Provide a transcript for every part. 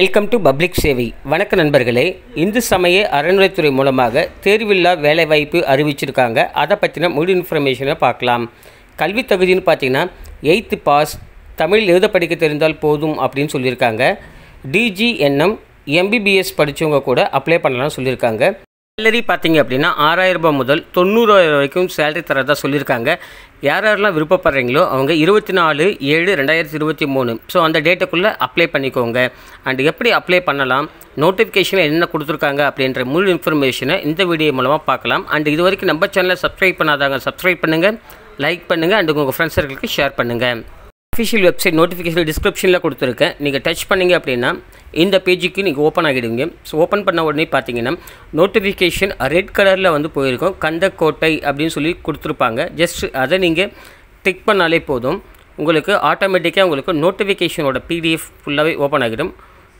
welcome to public சேவை வணக்க நண்பர்களே இந்து சமய அறநிலைத்துறை மூலமாக தேர்வில்லா வேலைவாய்ப்பு அறிவிச்சிருக்காங்க அதை பற்றின முழு இன்ஃபர்மேஷனை பார்க்கலாம் கல்வி தகுதின்னு பார்த்தீங்கன்னா எயித்து பாஸ் தமிழ் எழுத படிக்க தெரிந்தால் போதும் அப்படின்னு சொல்லியிருக்காங்க டிஜிஎன்எம் எம்பிபிஎஸ் படித்தவங்க கூட அப்ளை பண்ணலாம்னு சொல்லியிருக்காங்க சேலரி பார்த்தீங்க அப்படின்னா ஆறாயிரம் ரூபாய் முதல் தொண்ணூறாயிரம் வரைக்கும் சேலரி தரதா சொல்லியிருக்காங்க யார் யாரெல்லாம் விருப்பப்படுறீங்களோ அவங்க இருபத்தி நாலு ஏழு ரெண்டாயிரத்தி இருபத்தி மூணு ஸோ அந்த டேட்டுக்குள்ளே அப்ளை பண்ணிக்கோங்க அண்ட் எப்படி அப்ளை பண்ணலாம் நோட்டிஃபிகேஷனில் என்ன கொடுத்துருக்காங்க அப்படின்ற முழு இன்ஃபர்மேஷனை இந்த வீடியோ மூலமாக பார்க்கலாம் அண்ட் இது வரைக்கும் நம்ம சேனலை சப்ஸ்கிரைப் பண்ணாதாங்க சப்ஸ்கிரைப் பண்ணுங்கள் லைக் பண்ணுங்கள் அண்ட் உங்கள் ஃப்ரெண்ட்ஸ் சர்க்கிளுக்கு ஷேர் பண்ணுங்கள் அஃபிஷியல் வெப்சைட் நோட்டிஃபிகேஷன் டிஸ்கிரிப்ஷனில் கொடுத்துருக்கேன் நீங்கள் டச் பண்ணிங்க அப்படின்னா இந்த பேஜுக்கு நீங்கள் ஓப்பன் ஆகிடுவீங்க ஸோ ஓப்பன் பண்ண உடனே பார்த்தீங்கன்னா நோட்டிஃபிகேஷன் ரெட் கலரில் வந்து போயிருக்கும் கந்தக்கோட்டை அப்படின்னு சொல்லி கொடுத்துருப்பாங்க ஜஸ்ட் அதை நீங்கள் டிக் பண்ணாலே போதும் உங்களுக்கு ஆட்டோமேட்டிக்காக உங்களுக்கு நோட்டிஃபிகேஷனோட பிடிஎஃப் ஃபுல்லாகவே ஓப்பன் ஆகிடும்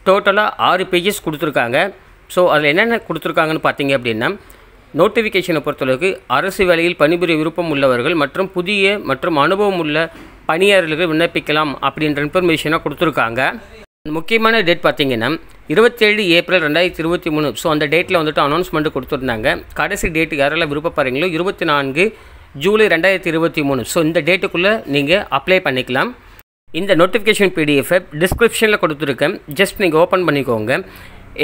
டோட்டலாக ஆறு பேஜஸ் கொடுத்துருக்காங்க ஸோ அதில் என்னென்ன கொடுத்துருக்காங்கன்னு பார்த்தீங்க அப்படின்னா நோட்டிஃபிகேஷனை பொறுத்தளவுக்கு அரசு வேலையில் பணிபுரிய விருப்பம் உள்ளவர்கள் மற்றும் புதிய மற்றும் அனுபவம் உள்ள பணியாளர்கள் விண்ணப்பிக்கலாம் அப்படின்ற இன்ஃபர்மேஷனாக கொடுத்துருக்காங்க முக்கியமான டேட் பார்த்தீங்கன்னா இருபத்தேழு ஏப்ரல் ரெண்டாயிரத்தி இருபத்தி மூணு ஸோ அந்த டேட்டில் வந்துட்டு அனௌன்ஸ்மெண்ட் கொடுத்துருந்தாங்க கடைசி டேட் யாரெல்லாம் விருப்பப்படுறீங்களோ இருபத்தி நான்கு ஜூலை ரெண்டாயிரத்தி இருபத்தி மூணு ஸோ இந்த டேட்டுக்குள்ளே நீங்கள் அப்ளை பண்ணிக்கலாம் இந்த நோட்டிஃபிகேஷன் பிடிஎஃப் டிஸ்கிரிப்ஷனில் கொடுத்துருக்கேன் ஜஸ்ட் நீங்கள் ஓப்பன் பண்ணிக்கோங்க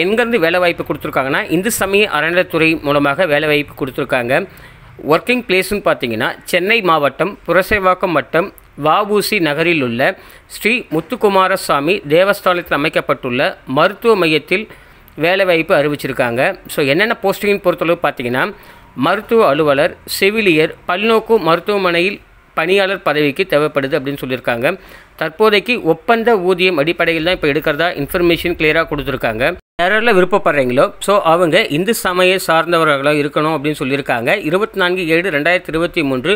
எங்கேருந்து வேலை வாய்ப்பு கொடுத்துருக்காங்கன்னா இந்து சமய அறநிலைத்துறை மூலமாக வேலை வாய்ப்பு கொடுத்துருக்காங்க ஒர்க்கிங் பிளேஸ்னு பார்த்தீங்கன்னா சென்னை மாவட்டம் புரசைவாக்கம் வட்டம் வஉசி நகரில் உள்ள ஸ்ரீ முத்துக்குமாரசாமி தேவஸ்தானத்தில் அமைக்கப்பட்டுள்ள மருத்துவ மையத்தில் வேலைவாய்ப்பு அறிவிச்சிருக்காங்க ஸோ என்னென்ன போஸ்டிங்னு பொறுத்தளவு பார்த்தீங்கன்னா மருத்துவ அலுவலர் செவிலியர் பல்நோக்கு மருத்துவமனையில் பணியாளர் பதவிக்கு தேவைப்படுது அப்படின்னு சொல்லியிருக்காங்க தற்போதைக்கு ஒப்பந்த ஊதியம் அடிப்படையில் தான் இப்போ எடுக்கிறதா இன்ஃபர்மேஷன் கிளியராக கொடுத்துருக்காங்க யாரெல்லாம் விருப்பப்படுறீங்களோ ஸோ அவங்க இந்து சமய சார்ந்தவர்களாக இருக்கணும் அப்படின்னு சொல்லியிருக்காங்க இருபத்தி நான்கு ஏழு ரெண்டாயிரத்தி இருபத்தி மூன்று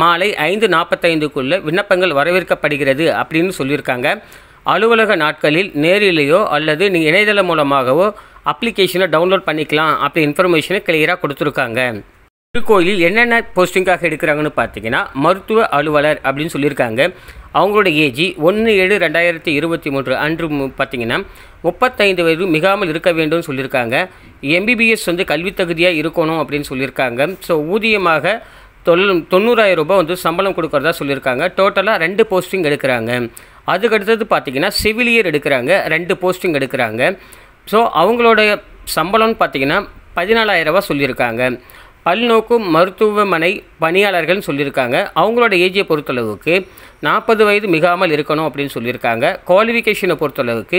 மாலை ஐந்து நாற்பத்தைந்துக்குள்ளே விண்ணப்பங்கள் வரவேற்கப்படுகிறது அப்படின்னு சொல்லியிருக்காங்க அலுவலக நாட்களில் நேரிலேயோ அல்லது நீங்கள் இணையதளம் மூலமாகவோ அப்ளிகேஷனை டவுன்லோட் பண்ணிக்கலாம் அப்படி இன்ஃபர்மேஷனை கிளியராக கொடுத்துருக்காங்க திருக்கோயிலில் என்னென்ன போஸ்டிங்காக எடுக்கிறாங்கன்னு பார்த்தீங்கன்னா மருத்துவ அலுவலர் அப்படின்னு சொல்லியிருக்காங்க அவங்களோட ஏஜி ஒன்று ஏழு ரெண்டாயிரத்தி இருபத்தி மூன்று அன்று பார்த்தீங்கன்னா முப்பத்தைந்து வயது மிகாமல் இருக்க வேண்டும் சொல்லியிருக்காங்க எம்பிபிஎஸ் வந்து கல்வி தகுதியாக இருக்கணும் அப்படின்னு சொல்லியிருக்காங்க ஸோ ஊதியமாக தொல் தொண்ணூறாயிரம் ரூபாய் வந்து சம்பளம் கொடுக்குறதா சொல்லியிருக்காங்க டோட்டலாக ரெண்டு போஸ்டிங் எடுக்கிறாங்க அதுக்கடுத்தது பார்த்திங்கன்னா சிவிலியர் எடுக்கிறாங்க ரெண்டு போஸ்டிங் எடுக்கிறாங்க ஸோ அவங்களோட சம்பளம்னு பார்த்திங்கன்னா பதினாலாயிரரூபா சொல்லியிருக்காங்க பல்நோக்கு மருத்துவமனை பணியாளர்கள்னு சொல்லியிருக்காங்க அவங்களோட ஏஜை பொறுத்தளவுக்கு நாற்பது வயது மிகாமல் இருக்கணும் அப்படின்னு சொல்லியிருக்காங்க குவாலிஃபிகேஷனை பொறுத்தளவுக்கு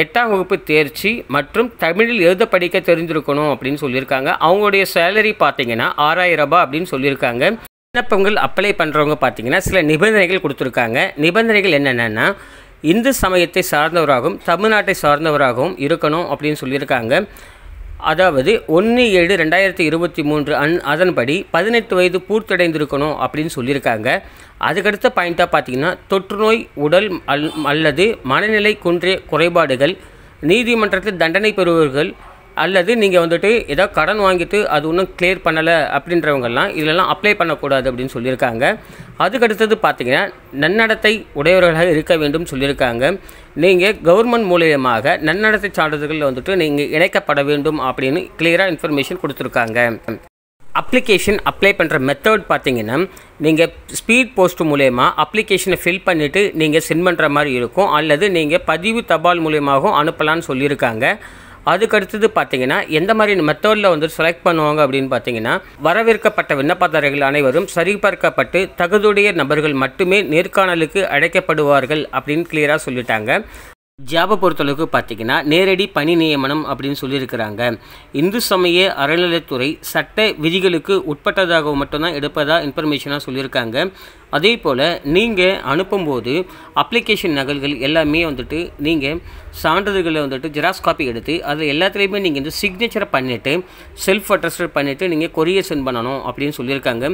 எட்டாம் வகுப்பு தேர்ச்சி மற்றும் தமிழில் எழுத படிக்க தெரிஞ்சிருக்கணும் அப்படின்னு சொல்லியிருக்காங்க அவங்களுடைய சேலரி பார்த்தீங்கன்னா ஆறாயிரம் ரூபாய் அப்படின்னு சொல்லியிருக்காங்க விண்ணப்பங்கள் அப்ளை பண்ணுறவங்க பார்த்தீங்கன்னா சில நிபந்தனைகள் கொடுத்துருக்காங்க நிபந்தனைகள் என்னென்னா இந்து சமயத்தை சார்ந்தவராகவும் தமிழ்நாட்டை சார்ந்தவராகவும் இருக்கணும் அப்படின்னு சொல்லியிருக்காங்க அதாவது ஒன்று ஏழு ரெண்டாயிரத்தி இருபத்தி மூன்று அன் அதன்படி பதினெட்டு வயது பூர்த்தடைந்திருக்கணும் அப்படின்னு சொல்லியிருக்காங்க அதுக்கடுத்த பாயிண்ட்டாக பார்த்தீங்கன்னா தொற்றுநோய் உடல் அல் அல்லது மனநிலை குன்றிய குறைபாடுகள் நீதிமன்றத்தில் தண்டனை பெறுபவர்கள் அல்லது நீங்கள் வந்துட்டு ஏதாவது கடன் வாங்கிட்டு அது ஒன்றும் கிளியர் பண்ணலை அப்படின்றவங்கெல்லாம் இதிலெல்லாம் அப்ளை பண்ணக்கூடாது அப்படின்னு சொல்லியிருக்காங்க அதுக்கடுத்தது பார்த்தீங்கன்னா நன்னடத்தை உடையவர்களாக இருக்க வேண்டும் சொல்லியிருக்காங்க நீங்கள் கவர்மெண்ட் மூலியமாக நன்னடத்தை சான்றிதழ்களில் வந்துட்டு நீங்கள் இணைக்கப்பட வேண்டும் அப்படின்னு கிளியராக இன்ஃபர்மேஷன் கொடுத்துருக்காங்க அப்ளிகேஷன் அப்ளை பண்ணுற மெத்தட் பார்த்தீங்கன்னா நீங்கள் ஸ்பீட் போஸ்ட் மூலயமா அப்ளிகேஷனை ஃபில் பண்ணிவிட்டு நீங்கள் சென்ட் பண்ணுற மாதிரி இருக்கும் அல்லது நீங்கள் பதிவு தபால் மூலியமாகவும் அனுப்பலான்னு சொல்லியிருக்காங்க அதுக்கடுத்தது பார்த்தீங்கன்னா எந்த மாதிரி மெத்தடில் வந்து செலக்ட் பண்ணுவாங்க அப்படின்னு பார்த்தீங்கன்னா வரவேற்கப்பட்ட விண்ணப்பதாரர்கள் அனைவரும் சரிபார்க்கப்பட்டு தகுதியுடைய நபர்கள் மட்டுமே நேர்காணலுக்கு அழைக்கப்படுவார்கள் அப்படின்னு கிளியராக சொல்லிட்டாங்க ஜாபை பொறுத்தளவுக்கு பார்த்திங்கன்னா நேரடி பணி நியமனம் அப்படின்னு சொல்லியிருக்கிறாங்க இந்து சமய அறநிலையத்துறை சட்ட விதிகளுக்கு உட்பட்டதாக மட்டும்தான் எடுப்பதாக இன்ஃபர்மேஷனாக சொல்லியிருக்காங்க அதே போல் நீங்கள் அனுப்பும்போது அப்ளிகேஷன் நகல்கள் எல்லாமே வந்துட்டு நீங்கள் சான்றிதழ்களை வந்துட்டு ஜெராக்ஸ் காப்பி எடுத்து அதில் எல்லாத்துலேயுமே நீங்கள் வந்து சிக்னேச்சரை பண்ணிவிட்டு செல்ஃப் அட்ரஸ்டர் பண்ணிவிட்டு நீங்கள் கொரியர் சென்ட் பண்ணணும் அப்படின்னு சொல்லியிருக்காங்க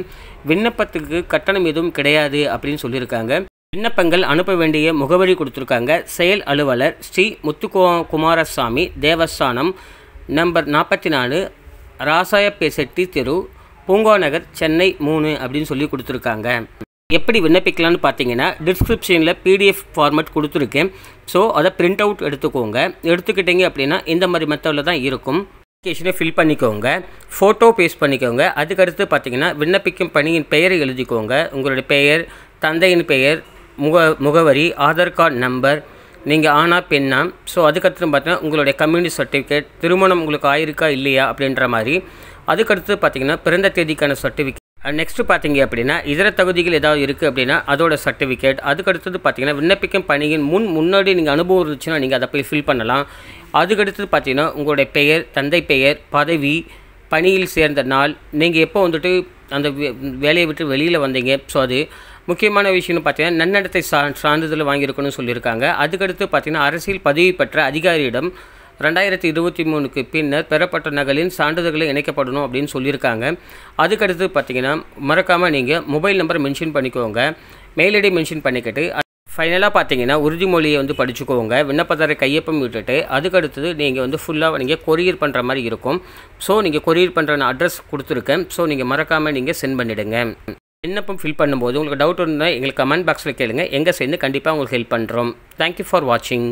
விண்ணப்பத்துக்கு கட்டணம் எதுவும் கிடையாது அப்படின்னு சொல்லியிருக்காங்க விண்ணப்பங்கள் அனுப்ப வேண்டிய முகவரி கொடுத்துருக்காங்க செயல் அலுவலர் ஸ்ரீ முத்துகோ குமாரசாமி தேவஸ்தானம் நம்பர் நாற்பத்தி நாலு ராசாயப்பேசெட்டி தெரு பூங்கோ நகர் சென்னை மூணு அப்படின்னு சொல்லி கொடுத்துருக்காங்க எப்படி விண்ணப்பிக்கலாம்னு பார்த்தீங்கன்னா டிஸ்கிரிப்ஷனில் பிடிஎஃப் ஃபார்மேட் கொடுத்துருக்கேன் ஸோ அதை பிரிண்ட் அவுட் எடுத்துக்கோங்க எடுத்துக்கிட்டிங்க அப்படின்னா இந்த மாதிரி மெத்தடில் தான் இருக்கும் அப்ளிகேஷனை ஃபில் பண்ணிக்கோங்க ஃபோட்டோ பேஸ்ட் பண்ணிக்கோங்க அதுக்கடுத்து பார்த்தீங்கன்னா விண்ணப்பிக்கும் பணியின் பெயரை எழுதிக்கோங்க உங்களுடைய பெயர் தந்தையின் பெயர் முக முகவரி ஆதார் கார்டு நம்பர் நீங்கள் ஆனா பெண்ணா ஸோ அதுக்கடுத்து பார்த்தீங்கன்னா உங்களுடைய கம்யூனிட்டி சர்டிஃபிகேட் திருமணம் உங்களுக்கு ஆயிருக்கா இல்லையா அப்படின்ற மாதிரி அதுக்கடுத்து பார்த்தீங்கன்னா பிறந்த தேதிக்கான சர்டிஃபிகேட் நெக்ஸ்ட்டு பார்த்தீங்க அப்படின்னா இதர தகுதிகள் ஏதாவது இருக்குது அப்படின்னா அதோட சர்டிஃபிகேட் அதுக்கடுத்தது பார்த்தீங்கன்னா விண்ணப்பிக்கும் பணியின் முன் முன்னாடி நீங்கள் அனுபவம் இருந்துச்சுன்னா நீங்கள் அதை போய் ஃபில் பண்ணலாம் அதுக்கடுத்தது பார்த்தீங்கன்னா உங்களுடைய பெயர் தந்தை பெயர் பதவி பணியில் சேர்ந்த நாள் நீங்கள் எப்போ வந்துட்டு அந்த வேலையை விட்டு வெளியில் வந்தீங்க ஸோ அது முக்கியமான விஷயம்னு பார்த்தீங்கன்னா நன்னடத்தை சா சான்றிதழ் வாங்கியிருக்கணும்னு சொல்லியிருக்காங்க அதுக்கடுத்து பார்த்தீங்கன்னா அரசியல் பதவி பெற்ற அதிகாரியிடம் ரெண்டாயிரத்தி இருபத்தி மூணுக்கு பின்னர் பெறப்பட்ட நகலின் சான்றிதழ்களை இணைக்கப்படணும் அப்படின்னு சொல்லியிருக்காங்க அதுக்கடுத்து பார்த்தீங்கன்னா மறக்காமல் நீங்கள் மொபைல் நம்பர் மென்ஷன் பண்ணிக்கோங்க மெயில் ஐடி மென்ஷன் பண்ணிக்கிட்டு ஃபைனலாக பார்த்தீங்கன்னா உறுதிமொழியை வந்து படிச்சுக்கோங்க விண்ணப்பதாரை கையொப்பம் விட்டுட்டு அதுக்கடுத்தது நீங்கள் வந்து ஃபுல்லாக நீங்கள் கொரியர் பண்ணுற மாதிரி இருக்கும் ஸோ நீங்கள் கொரியர் பண்ணுற அட்ரஸ் கொடுத்துருக்கேன் ஸோ நீங்கள் மறக்காமல் நீங்கள் சென்ட் பண்ணிவிடுங்க விண்ணப்பம் ஃபில் பண்ணும்போது உங்களுக்கு டவுட் இருந்தால் எங்களுக்கு கமெண்ட் பாக்ஸில் கேளுங்கள் எங்கே சேர்ந்து கண்டிப்பாக உங்களுக்கு ஹெல்ப் பண்ணுறோம் தேங்க்யூ ஃபார் வாட்சிங்